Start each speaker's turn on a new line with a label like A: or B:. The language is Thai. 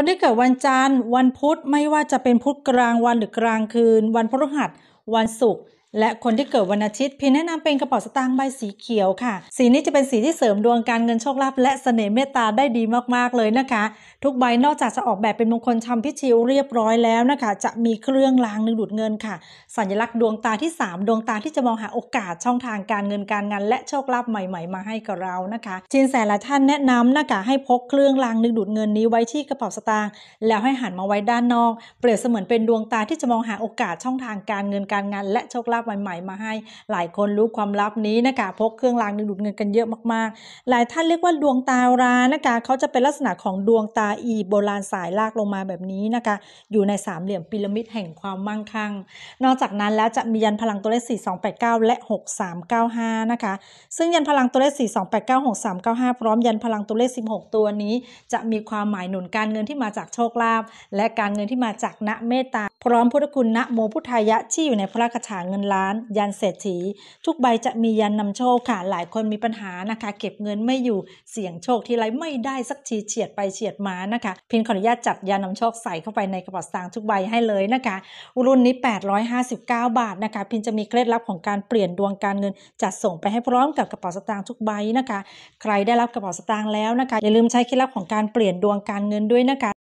A: คนที่เกิดวันจันทร์วันพุธไม่ว่าจะเป็นพุธกลางวันหรือกลางคืน วันพฤหัสวันศุกร์และคนที่เกิดวันอาทิตย์ พี่แนะนำเป็นกระเป๋าสตางค์ใบสีเขียวค่ะ สีนี้จะเป็นสีที่เสริมดวงการเงินโชคลาภและเสน่ห์เมตตาได้ดีมากๆเลยนะคะ ทุกใบนอกจากจะออกแบบเป็นมงคลชํำพิชิวเรียบร้อยแล้วนะคะ จะมีเครื่องรางดึงดูดเงินค่ะ สัญลักษณ์ดวงตาที่ 3 ดวงตาที่จะมองหาโอกาสช่องทางการเงินการงาน และโชคลาภใหม่ๆ มาให้กับเรานะคะจินแสละท่านแนะนำนะคะให้พกเครื่องรางดึงดูดเงินนี้ไว้ที่กระเป๋าสตางค์แล้วให้หันมาไว้ด้านนอก เปรียบเสมือนเป็นดวงตาที่จะมองหาโอกาสช่องทางการเงินการงาน และโชคลาภใหม่ๆมาให้หลายคนรู้ความลับนี้นะคะ พกเครื่องรางดึงดูดเงินกันเยอะมากๆ หลายท่านเรียกว่าดวงตารา นะคะเขาจะเป็นลักษณะของดวงตาอี โบราณสายลากลงมาแบบนี้นะคะ อยู่ในสามเหลี่ยมพีระมิดแห่งความมั่งคั่ง นอกจากนั้นแล้วจะมียันพลังตัวเลข 4289 และ 6395นะคะ ซึ่งยันพลังตัวเลข4289 6395 พร้อมยันพลังตัวเลข 16 ตัวนี้ จะมีความหมายหนุนการเงินที่มาจากโชคลาภและการเงินที่มาจากณเมตตาพร้อมพุทธคุณณโมพุทธายะที่อยู่ในพระคาถาเงินล้านยันเศรษฐี ทุกใบจะมียันนำโชคค่ะหลายคนมีปัญหานะคะ เก็บเงินไม่อยู่เสี่ยงโชคทีไรไม่ได้สักทีเฉียดไปเฉียดมานะคะพินขออนุญาตจัดยันนำโชคใส่เข้าไปในกระเป๋าสตางค์ทุกใบให้เลยนะคะรุ่นนี้ 859 บาทนะคะ พินจะมีเคล็ดลับของการเปลี่ยนดวงการเงิน จัดส่งไปให้พร้อมกับกระเป๋าสตางค์ทุกใบนะคะ ใครได้รับกระเป๋าสตางค์แล้วนะคะ อย่าลืมใช้เคล็ดลับของการเปลี่ยนดวงการเงินด้วยนะคะ